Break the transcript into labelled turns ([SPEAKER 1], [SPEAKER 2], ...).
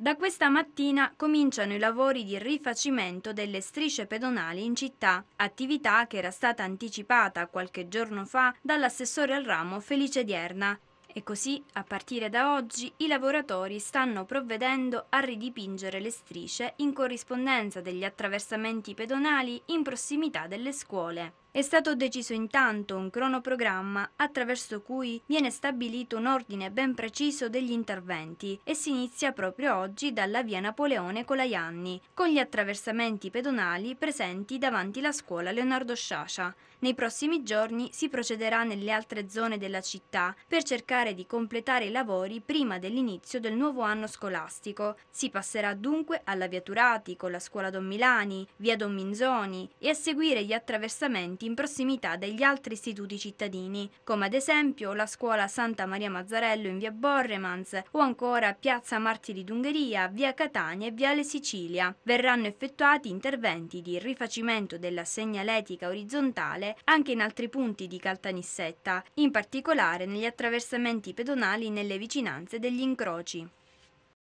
[SPEAKER 1] Da questa mattina cominciano i lavori di rifacimento delle strisce pedonali in città, attività che era stata anticipata qualche giorno fa dall'assessore al ramo Felice Dierna, e così, a partire da oggi, i lavoratori stanno provvedendo a ridipingere le strisce in corrispondenza degli attraversamenti pedonali in prossimità delle scuole. È stato deciso intanto un cronoprogramma attraverso cui viene stabilito un ordine ben preciso degli interventi e si inizia proprio oggi dalla via Napoleone Colaianni, con gli attraversamenti pedonali presenti davanti la scuola Leonardo Sciascia. Nei prossimi giorni si procederà nelle altre zone della città per cercare cercare di completare i lavori prima dell'inizio del nuovo anno scolastico. Si passerà dunque alla via Turati con la scuola Don Milani, via Don Minzoni e a seguire gli attraversamenti in prossimità degli altri istituti cittadini, come ad esempio la scuola Santa Maria Mazzarello in via Borremans o ancora piazza Martiri d'Ungheria, via Catania e viale Sicilia. Verranno effettuati interventi di rifacimento della segnaletica orizzontale anche in altri punti di Caltanissetta, in particolare negli attraversamenti movimenti pedonali nelle vicinanze degli incroci.